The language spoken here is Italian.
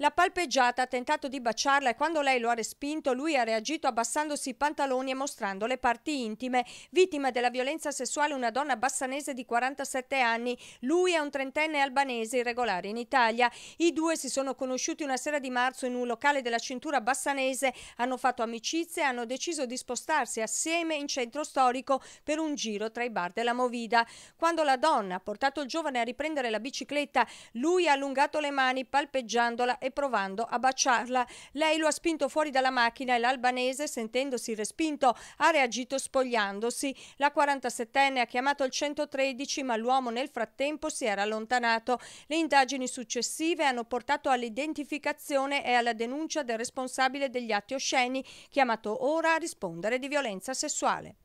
L'ha palpeggiata, ha tentato di baciarla e quando lei lo ha respinto lui ha reagito abbassandosi i pantaloni e mostrando le parti intime. Vittima della violenza sessuale una donna bassanese di 47 anni, lui è un trentenne albanese irregolare in Italia. I due si sono conosciuti una sera di marzo in un locale della cintura bassanese, hanno fatto amicizie e hanno deciso di spostarsi assieme in centro storico per un giro tra i bar della Movida. Quando la donna ha portato il giovane a riprendere la bicicletta, lui ha allungato le mani palpeggiandola e provando a baciarla. Lei lo ha spinto fuori dalla macchina e l'albanese, sentendosi respinto, ha reagito spogliandosi. La 47enne ha chiamato il 113, ma l'uomo nel frattempo si era allontanato. Le indagini successive hanno portato all'identificazione e alla denuncia del responsabile degli atti osceni, chiamato ora a rispondere di violenza sessuale.